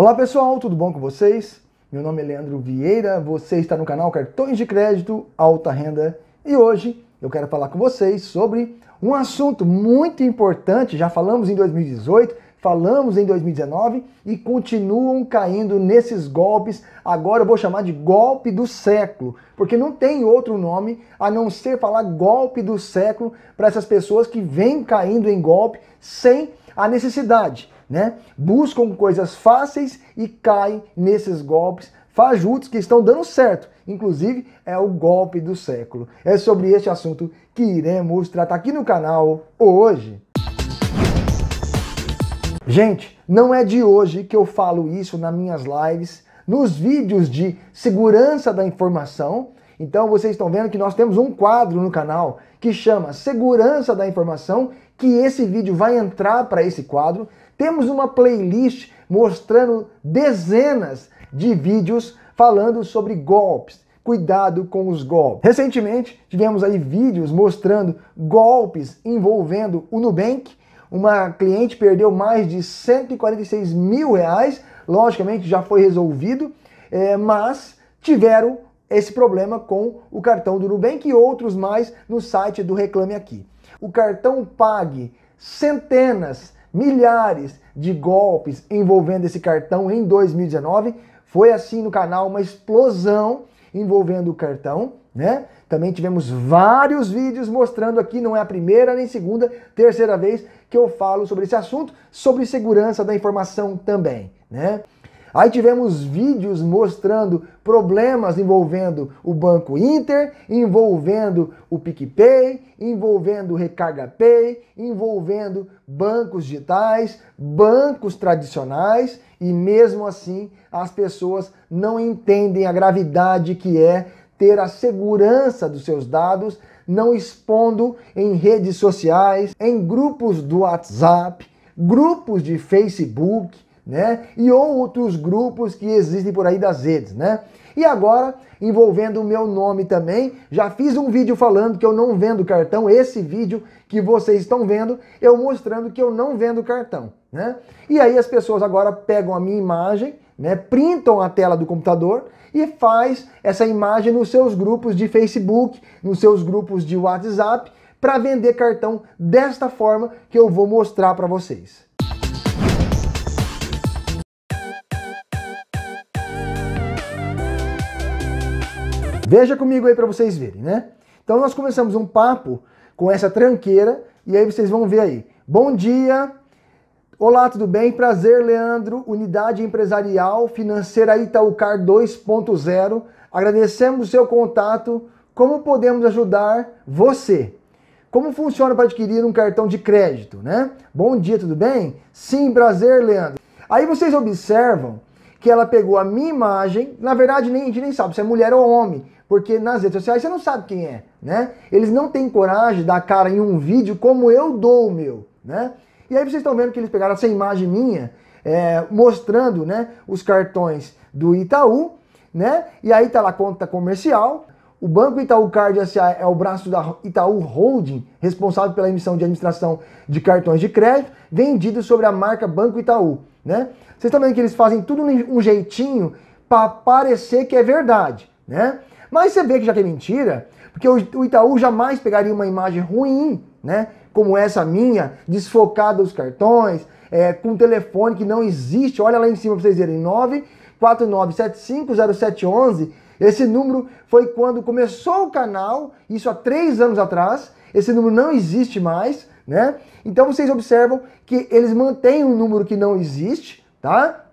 Olá pessoal, tudo bom com vocês? Meu nome é Leandro Vieira, você está no canal Cartões de Crédito Alta Renda e hoje eu quero falar com vocês sobre um assunto muito importante. Já falamos em 2018, falamos em 2019 e continuam caindo nesses golpes. Agora eu vou chamar de golpe do século, porque não tem outro nome a não ser falar golpe do século para essas pessoas que vêm caindo em golpe sem a necessidade, né? Buscam coisas fáceis e caem nesses golpes fajutos que estão dando certo. Inclusive, é o golpe do século. É sobre este assunto que iremos tratar aqui no canal hoje. Gente, não é de hoje que eu falo isso nas minhas lives, nos vídeos de segurança da informação. Então vocês estão vendo que nós temos um quadro no canal que chama Segurança da Informação, que esse vídeo vai entrar para esse quadro. Temos uma playlist mostrando dezenas de vídeos falando sobre golpes, cuidado com os golpes. Recentemente, tivemos aí vídeos mostrando golpes envolvendo o Nubank, uma cliente perdeu mais de 146 mil reais, logicamente já foi resolvido, é, mas tiveram esse problema com o cartão do Nubank e outros mais no site do Reclame Aqui. O cartão Pague centenas, milhares de golpes envolvendo esse cartão em 2019. Foi assim no canal uma explosão envolvendo o cartão né? Também tivemos vários vídeos mostrando aqui, não é a primeira, nem segunda, terceira vez que eu falo sobre esse assunto, sobre segurança da informação também, né? Aí tivemos vídeos mostrando problemas envolvendo o Banco Inter, envolvendo o PicPay, envolvendo o Recarga Pay, envolvendo bancos digitais, bancos tradicionais e mesmo assim as pessoas não entendem a gravidade que é ter a segurança dos seus dados, não expondo em redes sociais, em grupos do WhatsApp, grupos de Facebook, né? E outros grupos que existem por aí das redes, né? E agora, envolvendo o meu nome também, já fiz um vídeo falando que eu não vendo cartão, esse vídeo que vocês estão vendo, eu mostrando que eu não vendo cartão, né? E aí as pessoas agora pegam a minha imagem, né? Printam a tela do computador e faz essa imagem nos seus grupos de Facebook, nos seus grupos de WhatsApp, para vender cartão desta forma que eu vou mostrar para vocês. Veja comigo aí para vocês verem, né? Então nós começamos um papo com essa tranqueira e aí vocês vão ver aí. Bom dia, Olá, tudo bem? Prazer, Leandro, Unidade Empresarial Financeira Itaucar 2.0. Agradecemos o seu contato. Como podemos ajudar você? Como funciona para adquirir um cartão de crédito, né? Bom dia, tudo bem? Sim, prazer, Leandro. Aí vocês observam que ela pegou a minha imagem, na verdade nem, a gente nem sabe se é mulher ou homem, porque nas redes sociais você não sabe quem é, né? Eles não têm coragem de dar cara em um vídeo como eu dou o meu, né? E aí vocês estão vendo que eles pegaram essa imagem minha, é, mostrando né, os cartões do Itaú, né? E aí tá lá a conta comercial. O Banco Itaú Card SA é o braço da Itaú Holding, responsável pela emissão de administração de cartões de crédito, vendidos sobre a marca Banco Itaú, né? Vocês estão vendo que eles fazem tudo um jeitinho para parecer que é verdade, né? Mas você vê que já que é mentira, porque o Itaú jamais pegaria uma imagem ruim, né? como essa minha, desfocada dos cartões, é, com um telefone que não existe, olha lá em cima para vocês verem, 949750711, esse número foi quando começou o canal, isso há três anos atrás, esse número não existe mais, né? Então vocês observam que eles mantêm um número que não existe, tá?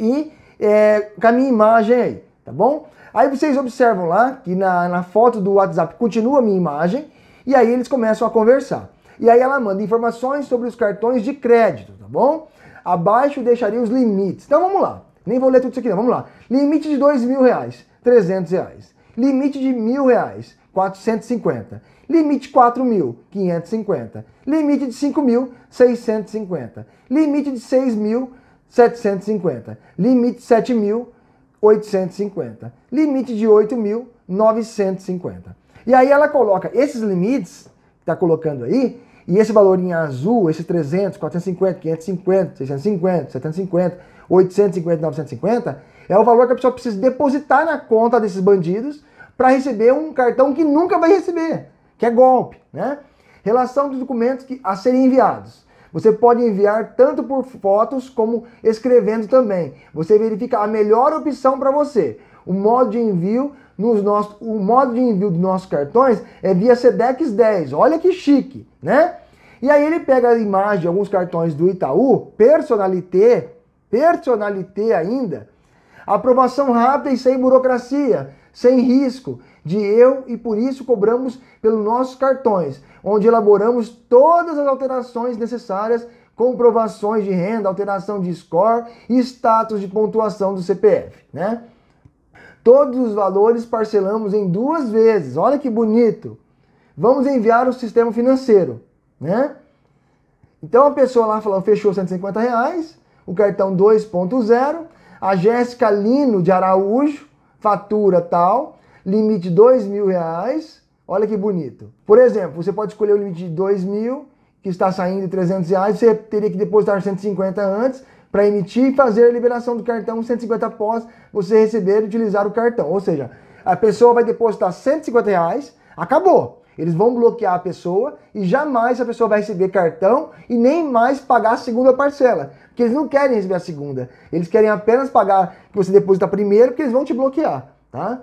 E é, com a minha imagem aí, tá bom? Aí vocês observam lá que na, na foto do WhatsApp continua a minha imagem e aí eles começam a conversar. E aí ela manda informações sobre os cartões de crédito, tá bom? Abaixo deixaria os limites. Então vamos lá. Nem vou ler tudo isso aqui, não. Vamos lá. Limite de dois mil reais, trezentos reais. Limite de mil reais, 450. Limite quatro mil, 4.550. Limite de cinco mil, 5.650. Limite de seis mil, 6.750. Limite de 7.850. Limite de oito mil, cinquenta. E aí ela coloca esses limites está colocando aí, e esse valor em azul, esses 300, 450, 550, 650, 750, 850, 950, é o valor que a pessoa precisa depositar na conta desses bandidos para receber um cartão que nunca vai receber, que é golpe, né? Relação dos documentos que, a serem enviados. Você pode enviar tanto por fotos como escrevendo também. Você verifica a melhor opção para você. O modo de envio nos nossos, o modo de envio dos nossos cartões é via Sedex 10. Olha que chique, né? E aí ele pega a imagem de alguns cartões do Itaú, personalité, personalité ainda, aprovação rápida e sem burocracia, sem risco de eu e por isso cobramos pelos nossos cartões, onde elaboramos todas as alterações necessárias, comprovações de renda, alteração de score e status de pontuação do CPF, né? Todos os valores parcelamos em duas vezes. Olha que bonito. Vamos enviar o sistema financeiro, né? Então a pessoa lá falou fechou 150 reais, o cartão 2.0, a Jéssica Lino de Araújo, fatura tal, limite 2 mil reais. Olha que bonito. Por exemplo, você pode escolher o limite de 2 mil, que está saindo 300 reais, você teria que depositar 150 antes, para emitir e fazer a liberação do cartão 150 após você receber e utilizar o cartão. Ou seja, a pessoa vai depositar 150 reais, acabou. Eles vão bloquear a pessoa e jamais a pessoa vai receber cartão e nem mais pagar a segunda parcela. Porque eles não querem receber a segunda. Eles querem apenas pagar que você deposita primeiro, porque eles vão te bloquear, tá?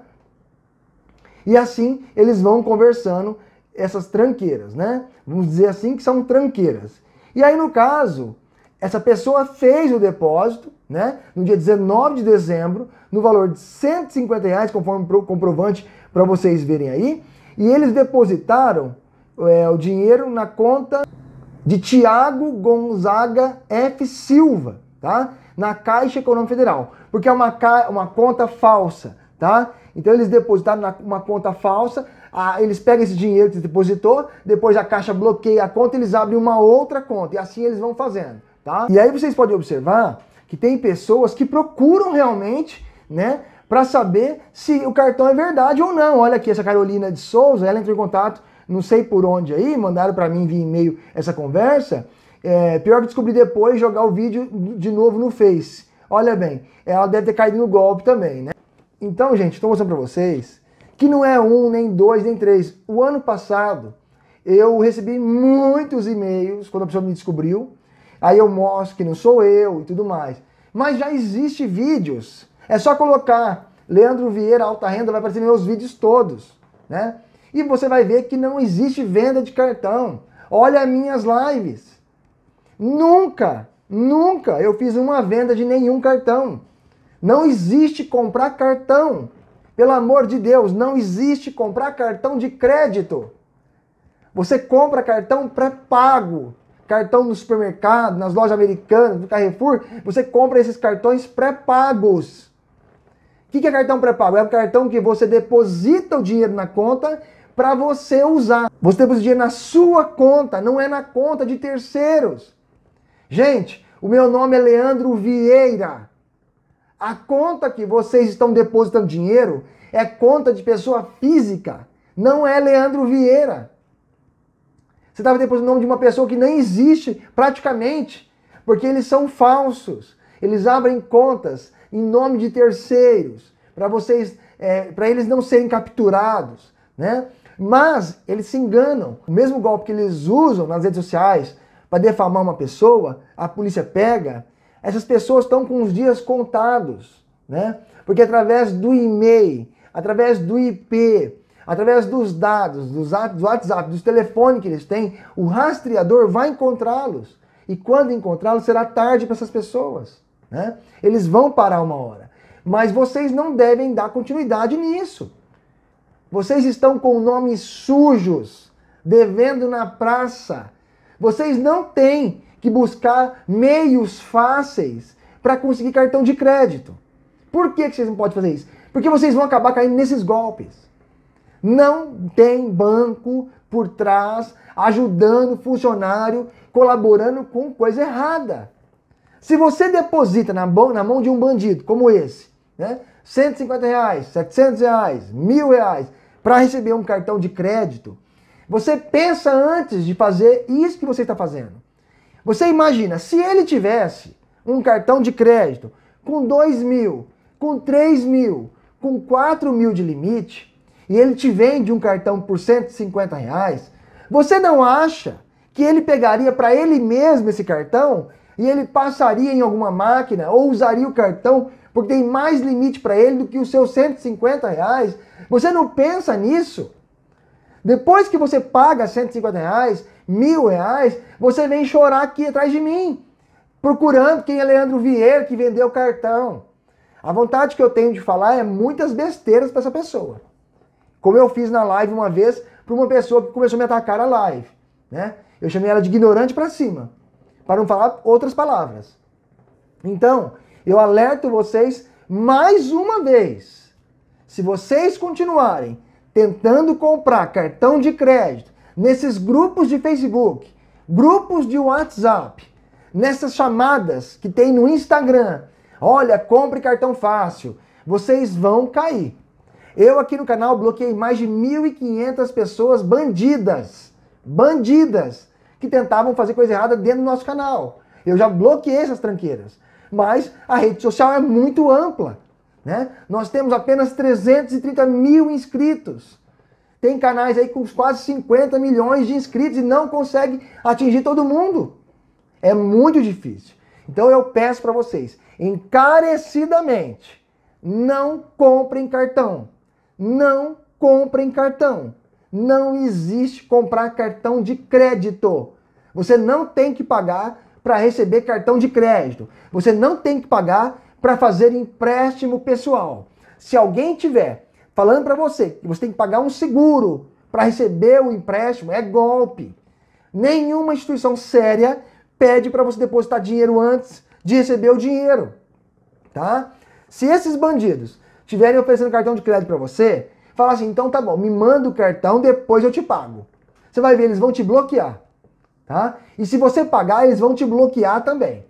E assim eles vão conversando essas tranqueiras, né? Vamos dizer assim que são tranqueiras. E aí no caso, essa pessoa fez o depósito, né? No dia 19 de dezembro, no valor de 150 reais, conforme o comprovante para vocês verem aí. E eles depositaram é, o dinheiro na conta de Tiago Gonzaga F. Silva, tá? Na Caixa Econômica Federal. Porque é uma, uma conta falsa, tá? Então eles depositaram na... uma conta falsa, a... eles pegam esse dinheiro que depositou, depois a Caixa bloqueia a conta, eles abrem uma outra conta. E assim eles vão fazendo tá? E aí vocês podem observar que tem pessoas que procuram realmente, né, para saber se o cartão é verdade ou não. Olha aqui essa Carolina de Souza, ela entrou em contato, não sei por onde aí, mandaram para mim via e-mail essa conversa. É, pior que descobri depois jogar o vídeo de novo no Face. Olha bem, ela deve ter caído no golpe também, né? Então, gente, estou mostrando para vocês que não é um, nem dois, nem três. O ano passado eu recebi muitos e-mails quando a pessoa me descobriu aí eu mostro que não sou eu e tudo mais. Mas já existe vídeos. É só colocar Leandro Vieira Alta Renda, vai aparecer meus vídeos todos, né? E você vai ver que não existe venda de cartão. Olha minhas lives. Nunca, nunca eu fiz uma venda de nenhum cartão. Não existe comprar cartão. Pelo amor de Deus, não existe comprar cartão de crédito. Você compra cartão pré-pago cartão no supermercado, nas lojas americanas, no Carrefour, você compra esses cartões pré-pagos. O que, que é cartão pré-pago? É o cartão que você deposita o dinheiro na conta para você usar. Você deposita o dinheiro na sua conta, não é na conta de terceiros. Gente, o meu nome é Leandro Vieira. A conta que vocês estão depositando dinheiro é conta de pessoa física, não é Leandro Vieira. Você estava depositando o nome de uma pessoa que nem existe praticamente, porque eles são falsos. Eles abrem contas em nome de terceiros para vocês, é, para eles não serem capturados, né? Mas eles se enganam. O mesmo golpe que eles usam nas redes sociais para defamar uma pessoa, a polícia pega. Essas pessoas estão com os dias contados, né? Porque através do e-mail, através do IP, através dos dados, dos do WhatsApp, dos telefones que eles têm, o rastreador vai encontrá-los. E quando encontrá-los, será tarde para essas pessoas. Né? Eles vão parar uma hora. Mas vocês não devem dar continuidade nisso. Vocês estão com nomes sujos, devendo na praça. Vocês não têm que buscar meios fáceis para conseguir cartão de crédito. Por que, que vocês não podem fazer isso? Porque vocês vão acabar caindo nesses golpes. Não tem banco por trás ajudando funcionário, colaborando com coisa errada. Se você deposita na mão, na mão de um bandido como esse, né, 150 reais, 700 reais, mil reais, para receber um cartão de crédito, você pensa antes de fazer isso que você está fazendo. Você imagina, se ele tivesse um cartão de crédito com 2 mil, com 3 mil, com 4 mil de limite, e ele te vende um cartão por 150 reais, você não acha que ele pegaria para ele mesmo esse cartão e ele passaria em alguma máquina ou usaria o cartão porque tem mais limite para ele do que os seus 150 reais? Você não pensa nisso? Depois que você paga 150 reais, mil reais, você vem chorar aqui atrás de mim, procurando quem é Leandro Vieira que vendeu o cartão. A vontade que eu tenho de falar é muitas besteiras para essa pessoa. Como eu fiz na live uma vez para uma pessoa que começou a me atacar na live, né? Eu chamei ela de ignorante para cima, para não falar outras palavras. Então, eu alerto vocês mais uma vez. Se vocês continuarem tentando comprar cartão de crédito nesses grupos de Facebook, grupos de WhatsApp, nessas chamadas que tem no Instagram, olha, compre cartão fácil, vocês vão cair. Eu aqui no canal bloqueei mais de 1.500 pessoas bandidas, bandidas, que tentavam fazer coisa errada dentro do nosso canal. Eu já bloqueei essas tranqueiras. Mas a rede social é muito ampla. Né? Nós temos apenas 330 mil inscritos. Tem canais aí com quase 50 milhões de inscritos e não consegue atingir todo mundo. É muito difícil. Então eu peço para vocês, encarecidamente, não comprem cartão. Não comprem cartão. Não existe comprar cartão de crédito. Você não tem que pagar para receber cartão de crédito. Você não tem que pagar para fazer empréstimo pessoal. Se alguém tiver falando para você que você tem que pagar um seguro para receber o empréstimo, é golpe. Nenhuma instituição séria pede para você depositar dinheiro antes de receber o dinheiro, tá? Se esses bandidos estiverem oferecendo cartão de crédito para você, fala assim: então tá bom, me manda o cartão, depois eu te pago. Você vai ver, eles vão te bloquear. Tá? E se você pagar, eles vão te bloquear também.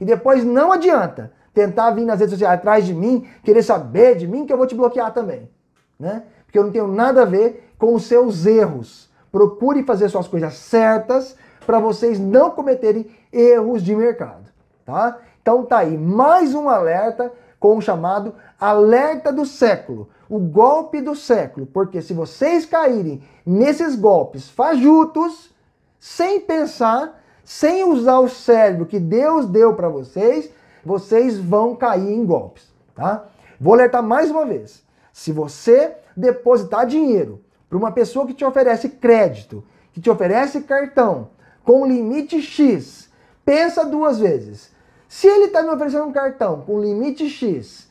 E depois não adianta tentar vir nas redes sociais atrás de mim, querer saber de mim, que eu vou te bloquear também. Né? Porque eu não tenho nada a ver com os seus erros. Procure fazer suas coisas certas para vocês não cometerem erros de mercado. Tá? Então tá aí mais um alerta com o chamado alerta do século, o golpe do século, porque se vocês caírem nesses golpes fajutos, sem pensar, sem usar o cérebro que Deus deu para vocês, vocês vão cair em golpes, tá? Vou alertar mais uma vez. Se você depositar dinheiro para uma pessoa que te oferece crédito, que te oferece cartão com limite X, pensa duas vezes se ele está me oferecendo um cartão com limite X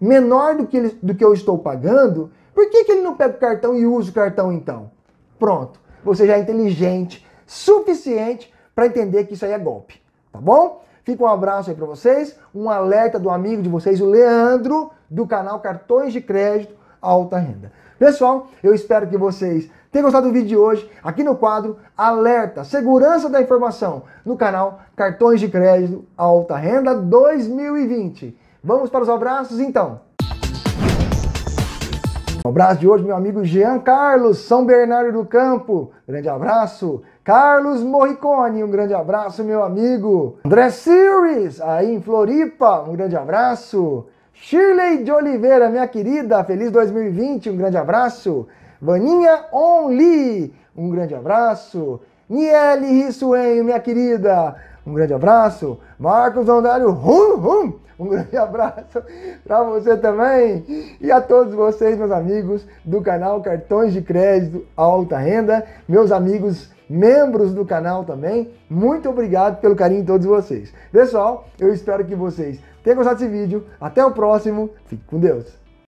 menor do que, ele, do que eu estou pagando, por que, que ele não pega o cartão e usa o cartão então? Pronto. Você já é inteligente suficiente para entender que isso aí é golpe. Tá bom? Fica um abraço aí para vocês, um alerta do amigo de vocês, o Leandro, do canal Cartões de Crédito Alta Renda. Pessoal, eu espero que vocês tem gostado do vídeo de hoje? Aqui no quadro Alerta Segurança da Informação no canal Cartões de Crédito Alta Renda 2020. Vamos para os abraços então. Um abraço de hoje, meu amigo Jean Carlos, São Bernardo do Campo. Grande abraço. Carlos Morricone, um grande abraço, meu amigo. André Sires, aí em Floripa, um grande abraço. Shirley de Oliveira, minha querida, feliz 2020, um grande abraço. Vaninha Only, um grande abraço. Niele Rissuen, minha querida, um grande abraço. Marcos Ondário, hum, hum. um grande abraço para você também. E a todos vocês, meus amigos do canal Cartões de Crédito Alta Renda, meus amigos membros do canal também, muito obrigado pelo carinho de todos vocês. Pessoal, eu espero que vocês tenham gostado desse vídeo. Até o próximo. Fique com Deus.